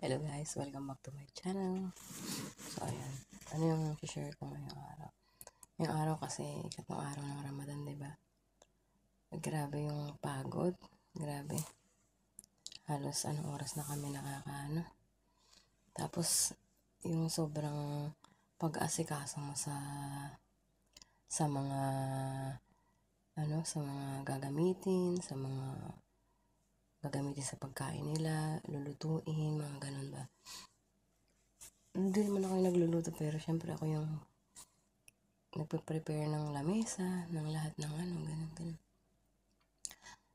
Hello guys, welcome back to my channel. So, ayan. Ano yung share ko ngayong araw? Ngayong araw kasi, katong araw ng Ramadan, di ba? Grabe yung pagod. Grabe. Halos anong oras na kami nakakaano. Tapos, yung sobrang pag-asikaso mo sa sa mga ano, sa mga gagamitin, sa mga gagamitin sa pagkain nila, lulutuin, mga ganun ba. Hindi naman ako yung nagluluto pero syempre ako yung nagpe-prepare ng lamesa, ng lahat ng ano, ganun, ganun.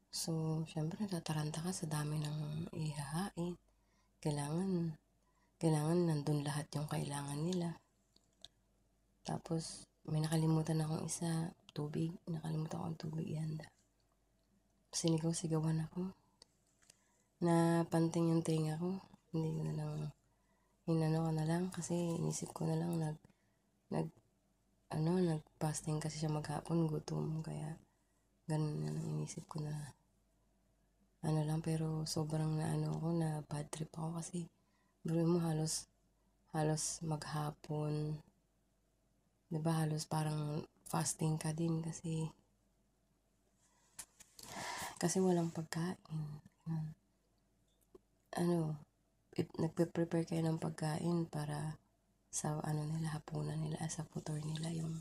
So, syempre natataranta ka sa dami ng ihahain. Kailangan, kailangan nandun lahat yung kailangan nila. Tapos, may nakalimutan akong isa, tubig. Nakalimutan akong tubig ihanda. Sinigaw-sigawan ako na napanting yung tinga ko. Hindi ko na lang, inano ko na lang kasi inisip ko na lang nag, nag, ano, nag-fasting kasi siya maghapon, gutom. Kaya, ganun na lang inisip ko na, ano lang, pero sobrang na ano ako, na bad trip ako kasi, bro mo halos, halos maghapon, 'di ba halos parang fasting ka din kasi kasi walang pagkain. Ganun ano, nagpe-prepare kayo ng pagkain para sa ano nila, hapunan nila, ah, sa future nila, yung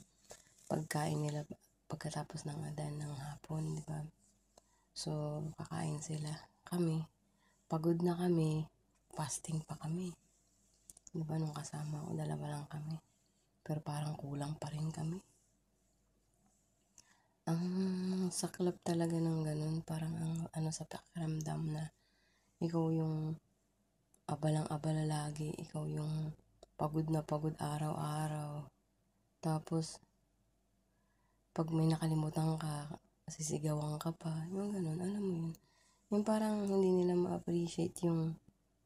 pagkain nila pagkatapos ng adan ah, ng hapon, di ba? So, kakain sila. Kami, pagod na kami, fasting pa kami. Di ba, nung kasama ko, dalawa lang kami. Pero parang kulang pa rin kami. Ang saklap talaga ng ganun, parang ang ano sa pakiramdam na ikaw yung abalang-abala lagi, ikaw yung pagod na pagod araw-araw. Tapos, pag may nakalimutan ka, sisigawan ka pa, yung ganun, alam mo yun. Yung parang hindi nila ma-appreciate yung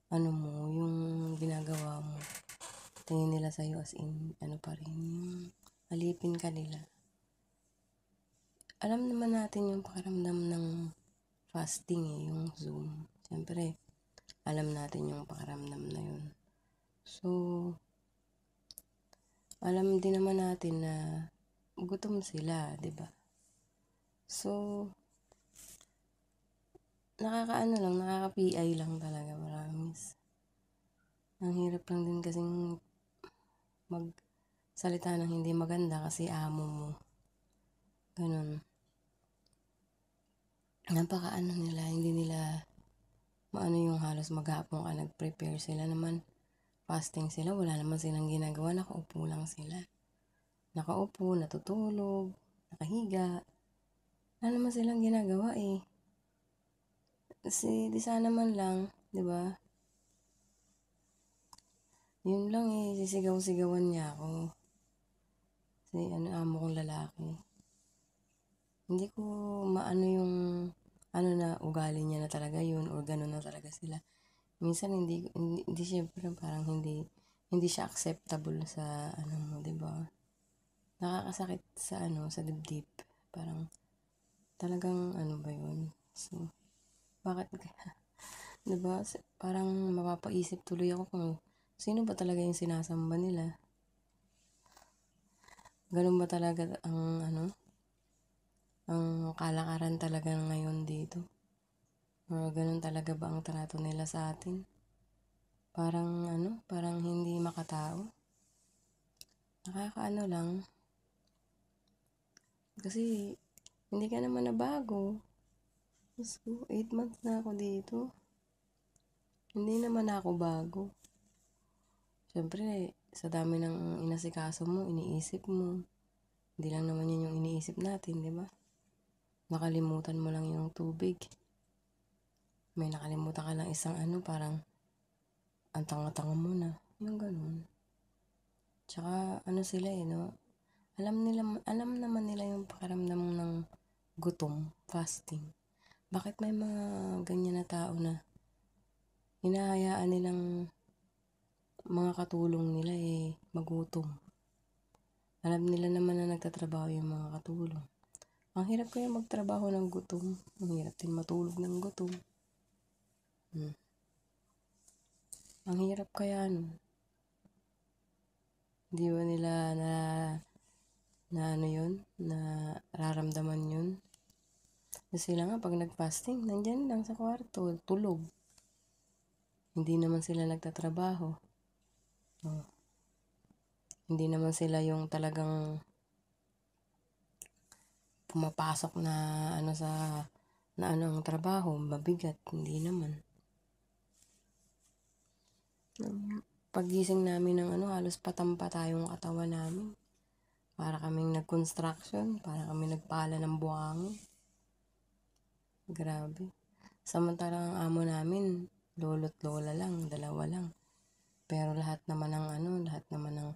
ano mo, yung ginagawa mo. Tingin nila sa'yo as in, ano pa rin, yung alipin ka nila. Alam naman natin yung pakiramdam ng fasting eh, yung Zoom Siyempre, alam natin yung pakaramdam na yun. So, alam din naman natin na gutom sila, 'di ba? So nakakaano lang, nakaka-PI lang talaga, promise. Ang hirap lang din kasing magsalita ng hindi maganda kasi amo mo. Ganun. Napakaano nila, hindi nila maano yung halos maghapon ka nag-prepare sila naman. Fasting sila, wala naman silang ginagawa, nakaupo lang sila. Nakaupo, natutulog, nakahiga. Wala naman silang ginagawa eh. Kasi di sana naman lang, di ba? Yun lang eh, sisigaw-sigawan niya ako. Kasi ano, amo kong lalaki. Hindi ko maano yung ano na, ugali niya na talaga yun or ganun na talaga sila. Minsan hindi, hindi, hindi syempre parang hindi, hindi siya acceptable sa ano mo, di ba? Nakakasakit sa ano, sa dibdib. Parang talagang ano ba yun? So, bakit kaya? di ba? Parang mapapaisip tuloy ako kung sino ba talaga yung sinasamba nila. Ganun ba talaga ang ano, ang kalakaran talaga ngayon dito. Or ganun talaga ba ang trato nila sa atin? Parang ano, parang hindi makatao. Nakakaano lang. Kasi hindi ka naman na bago. Diyos ko, 8 months na ako dito. Hindi naman ako bago. Siyempre, sa dami ng inasikaso mo, iniisip mo. Hindi lang naman yun yung iniisip natin, di ba? nakalimutan mo lang yung tubig. May nakalimutan ka lang isang ano, parang ang tanga-tanga mo na. Yung ganun. Tsaka ano sila eh, no? Alam, nila, alam naman nila yung pakiramdam ng gutom, fasting. Bakit may mga ganyan na tao na hinahayaan nilang mga katulong nila eh magutom. Alam nila naman na nagtatrabaho yung mga katulong. Ang hirap kaya magtrabaho ng gutom. Ang hirap din matulog ng gutom. Hmm. Ang hirap kaya ano. Hindi ba nila na na ano yun? Na raramdaman yun? Kasi sila nga pag nag-fasting, nandyan lang sa kwarto, tulog. Hindi naman sila nagtatrabaho. Oh. Hindi naman sila yung talagang pumapasok na ano sa na ano ang trabaho, mabigat, hindi naman. Pagising namin ng ano, halos patampa tayong katawan namin. Para kaming nag-construction, para kami nagpala ng buhangin. Grabe. Samantala ang amo namin, lolo't lola lang, dalawa lang. Pero lahat naman ng ano, lahat naman ng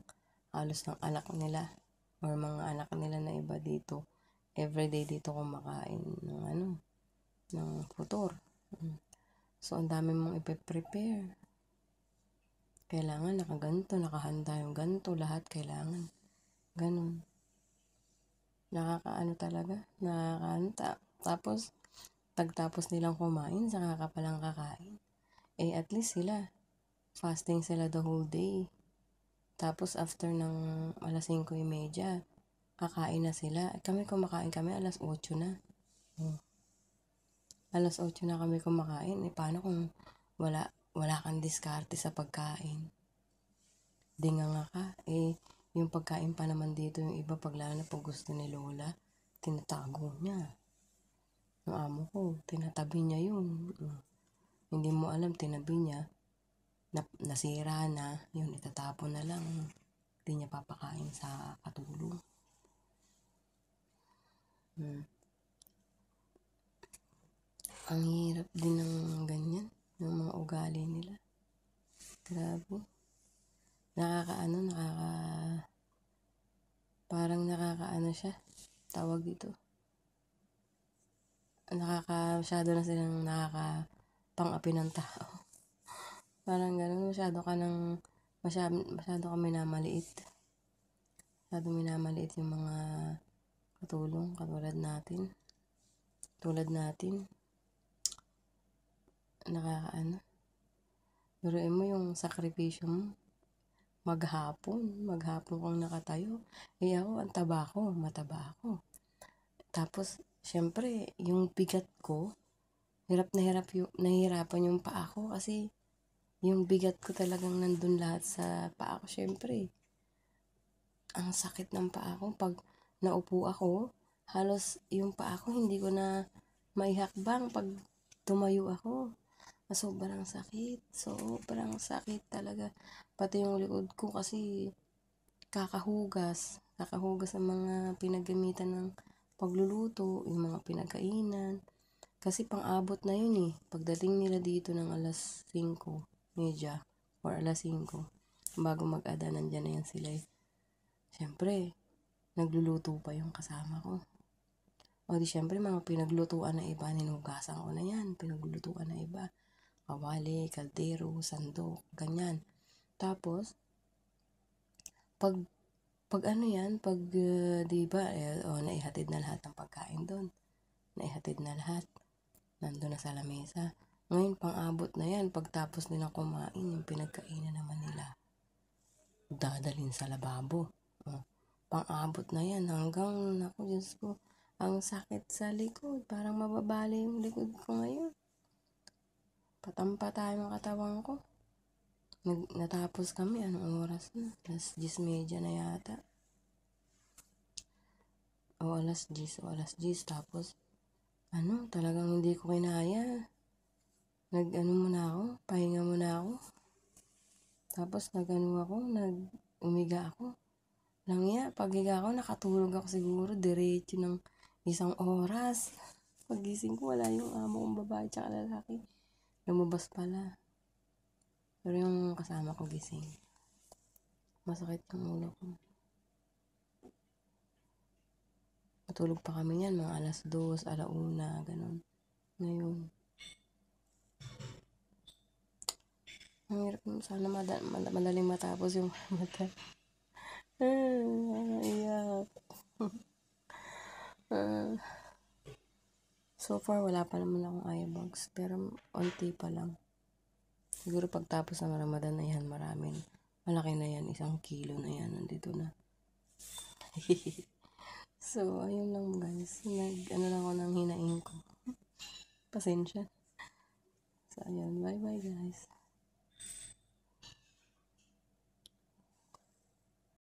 halos ng anak nila or mga anak nila na iba dito, everyday dito kumakain ng ano, ng futur. So, ang dami mong ipe-prepare. Kailangan nakaganto, nakahanda yung ganto, lahat kailangan. Ganun. Nakakaano talaga, nakakanta. Tapos, pagtapos nilang kumain, saka ka palang kakain. Eh, at least sila, fasting sila the whole day. Tapos, after ng alas 5.30, kakain na sila. At kami kumakain kami, alas 8 na. Hmm. Alas 8 na kami kumakain. Eh, paano kung wala, wala kang diskarte sa pagkain? Di nga ka. Eh, yung pagkain pa naman dito, yung iba paglalo na pag gusto ni Lola, tinatago niya. Yung amo ko, tinatabi niya yun. Hmm. Hindi mo alam, tinabi niya. Na, nasira na, yun, itatapon na lang. Hindi niya papakain sa katulong. Hmm. Ang hirap din ng ganyan, ng mga ugali nila. Grabe. Nakakaano, nakaka... Parang nakakaano siya. Tawag dito. Nakaka... Masyado na silang nakaka... Pang-api ng tao. parang ganun, masyado ka ng... Masyado, masyado ka minamaliit. Masyado minamaliit yung mga katulong katulad natin tulad natin nakakaano Duruin mo yung sakripisyo mo maghapon maghapon kang nakatayo eh ako ang taba ko mataba ako tapos syempre yung bigat ko hirap na hirap yung nahihirapan yung paa ko kasi yung bigat ko talagang nandun lahat sa paa ko syempre ang sakit ng paa ko pag naupo ako, halos yung pa ako hindi ko na maihakbang pag tumayo ako. Ah, sobrang sakit. Sobrang sakit talaga. Pati yung likod ko kasi kakahugas. Kakahugas ng mga pinagamitan ng pagluluto, yung mga pinagkainan. Kasi pang-abot na yun eh. Pagdating nila dito ng alas 5, media, or alas 5, bago mag-ada, nandyan na yan sila eh. Siyempre, Nagluluto pa yung kasama ko. O di syempre, mga pinaglutuan na iba, ninugasan ko na yan. Pinaglutuan na iba. Kawali, kaldero, sandok, ganyan. Tapos, pag, pag ano yan, pag, uh, di ba, eh, oh, naihatid na lahat ng pagkain doon. Naihatid na lahat. Nandun na sa lamesa. Ngayon, pang-abot na yan. Pagtapos nila kumain, yung pinagkainan naman nila, dadalin sa lababo. Oh pang-abot na yan hanggang, naku Diyos ko, ang sakit sa likod. Parang mababali yung likod ko ngayon. Patampa tayo ng katawan ko. Nag, natapos kami, anong oras na? Alas 10 media na yata. O alas 10, o alas 10. Tapos, ano, talagang hindi ko kinaya. Nag, ano muna ako, pahinga muna ako. Tapos, nag, ano ako, nag, umiga ako. Lang ya, paghiga ako, nakatulog ako siguro, diretso ng isang oras. Pagising ko, wala yung amo kong babae tsaka lalaki. Lumabas pala. Pero yung kasama ko gising. Masakit yung ulo ko. Matulog pa kami niyan, mga alas dos, alauna, ganun. Ngayon. Ang hirap, sana madal- madaling matapos yung mata. Naiyak. uh, ah. so far, wala pa naman akong eye bags. Pero, onti pa lang. Siguro pagtapos ng Ramadan na yan, maraming. Malaki na yan. Isang kilo na yan. Nandito na. so, ayun lang guys. Nag, ano lang ako nang hinain ko. Pasensya. So, ayun. Bye-bye guys.